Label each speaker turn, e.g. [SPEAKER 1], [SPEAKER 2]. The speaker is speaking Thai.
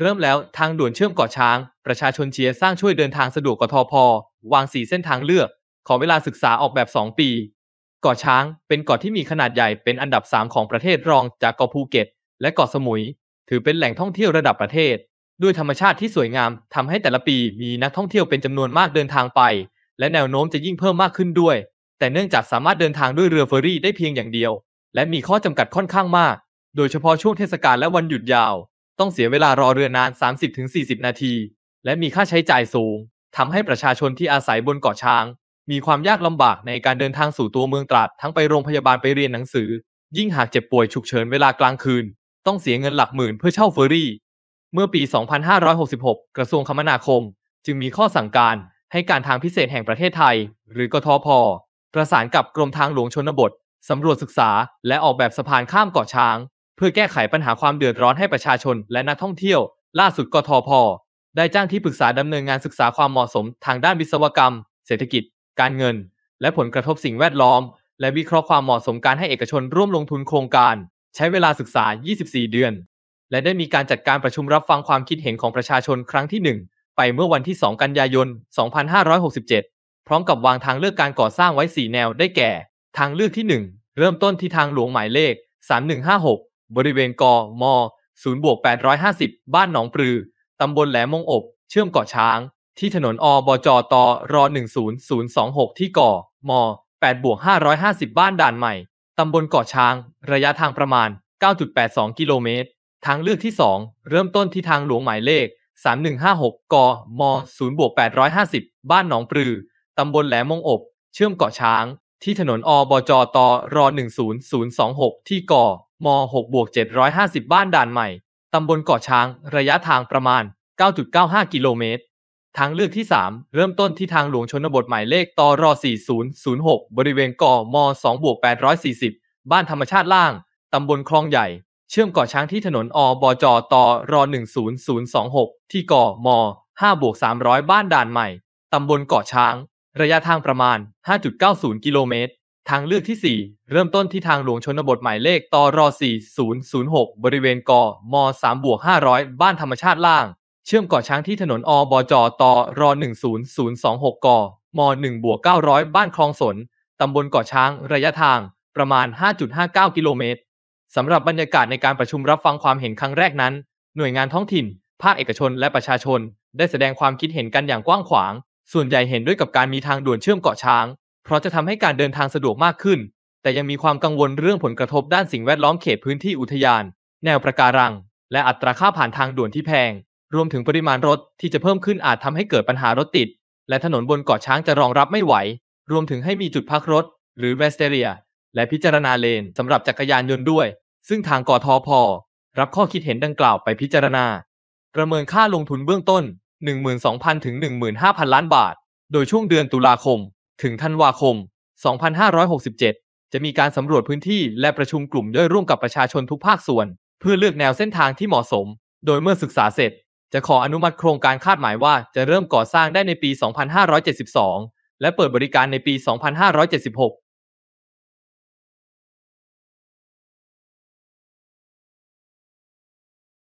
[SPEAKER 1] เริ่มแล้วทางด่วนเชื่อมเกาะช้าง ประชาชนเชียร์สร้างช่วยเดินทางสะดวกกทพวางสีเส้นทางเลือก ขอเวลาศึกษาออกแบบ 2 ปี เกาะช้างเป็นเกาะที่มีขนาดใหญ่เป็นอันดับ 3 ของประเทศรองจากเกาะภูเก็ต และเกาะสมุย ถือเป็นแหล่งท่องเที่ยวระดับประเทศ ด้วยธรรมชาติที่สวยงามทำให้แต่ละปีมีนักท่องเที่ยวเป็นจำนวนมากเดินทางไป และแนวโน้มจะยิ่งเพิ่มมากขึ้นด้วย แต่เนื่องจากสามารถเดินทางด้วยเรือเฟอร์รี่ได้เพียงอย่างเดียว และมีข้อจำกัดค่อนข้างมาก โดยเฉพาะช่วงเทศกาลและวันหยุดยาวต้องเสียเวลารอเรือนาน 30-40 นาที และมีค่าใช้จ่ายสูงทำให้ประชาชนที่อาศัยบนเกาะช้าง มีความยากลำบากในการเดินทางสู่ตัวเมืองตราด ทั้งไปโรงพยาบาลไปเรียนหนังสือยิ่งหากเจ็บป่วยฉุกเฉินเวลากลางคืนต้องเสียเงินหลักหมื่นเพื่อเช่าเฟอร์รี่ เมื่อปี 2566 กระทรวงคมนาคม จึงมีข้อสั่งการให้การทางพิเศษแห่งประเทศไทย หรือกทพประสานกับกรมทางหลวงชนบทสำรวจศึกษา และออกแบบสะพานข้ามเกาะช้างเพื่อแก้ไขปัญหาความเดือดร้อนให้ประชาชน และนักท่องเที่ยว ล่าสุดกทพ ได้จ้างที่ปรึกษาดำเนินงานศึกษาความเหมาะสม ทางด้านวิศวกรรม เศรษฐกิจ การเงิน และผลกระทบสิ่งแวดล้อม และวิเคราะห์ความเหมาะสมการให้เอกชนร่วมลงทุนโครงการ ใช้เวลาศึกษา 24 เดือน และได้มีการจัดการประชุมรับฟังความคิดเห็นของประชาชนครั้งที่ 1 ไปเมื่อวันที่ 2 กันยายน 2567 พร้อมกับวางทางเลือกการก่อสร้างไว้ 4 แนวได้แก่ทางเลือกที่ 1 เริ่มต้นที่ทางหลวงหมายเลข 3156บริเวณกอมอศูนย์บวก850บ้านหนองปลือตำบลแหลมมงอบเชื่อมเกาะช้าง ที่ถนนอบจตร10026ที่ก่อมอ8บวก550บ้านด่านใหม่ตำบลเกาะช้าง ระยะทางประมาณ 9.82 กิโลเมตรทางเลือกที่ 2 เริ่มต้นที่ทางหลวงหมายเลข3156กม0บวก850บ้านหนองปลือตำบลแหลมมงอบ เชื่อมเกาะช้าง ที่ถนนอบจตร10026ที่ก่อม .6 บวก750 บ้านด่านใหม่ ตำบลเกาะช้าง ระยะทางประมาณ 9.95 กิโลเมตร ทางเลือกที่ 3 เริ่มต้นที่ทางหลวงชนบทหมายเลขตร4006 บริเวณกม .2 บวก840บ้านธรรมชาติล่าง ตำบลคลองใหญ่ เชื่อมเกาะช้างที่ถนนอบจตร10026ที่ก่อม .5 บวก300บ้านด่านใหม่ ตำบลเกาะช้าง ระยะทางประมาณ 5.90 กิโลเมตรทางเลือกที่ 4 เริ่มต้นที่ทางหลวงชนบทหมายเลขตร4006บริเวณกม3บวก500 บ้านธรรมชาติล่าง เชื่อมเกาะช้างที่ถนนอบจตร10026กม1บวก900บ้านคลองสน ตำบลเกาะช้างระยะทาง ประมาณ 5.59 กิโลเมตร สำหรับบรรยากาศในการประชุมรับฟังความเห็นครั้งแรกนั้น หน่วยงานท้องถิ่น ภาคเอกชนและประชาชน ได้แสดงความคิดเห็นกันอย่างกว้างขวาง ส่วนใหญ่เห็นด้วยกับการมีทางด่วนเชื่อมเกาะช้างเพราะจะทำให้การเดินทางสะดวกมากขึ้น แต่ยังมีความกังวลเรื่องผลกระทบด้านสิ่งแวดล้อมเขตพื้นที่อุทยาน แนวประการัง และอัตราค่าผ่านทางด่วนที่แพง รวมถึงปริมาณรถที่จะเพิ่มขึ้นอาจทำให้เกิดปัญหารถติด และถนนบนเกาะช้างจะรองรับไม่ไหว รวมถึงให้มีจุดพักรถ หรือเวสเตเรีย และพิจารณาเลน สำหรับจักรยานยนต์ด้วย ซึ่งทางกทพรับข้อคิดเห็นดังกล่าวไปพิจารณา ประเมินค่าลงทุนเบื้องต้น 12,000ถึง15,000 ล้านบาท โดยช่วงเดือนตุลาคมถึงธันวาคม 2567 จะมีการสำรวจพื้นที่ และประชุมกลุ่มด้วยร่วมกับประชาชนทุกภาคส่วน เพื่อเลือกแนวเส้นทางที่เหมาะสม โดยเมื่อศึกษาเสร็จ จะขออนุมัติโครงการคาดหมายว่าจะเริ่มก่อสร้างได้ในปี 2572 และเปิดบริการในปี 2576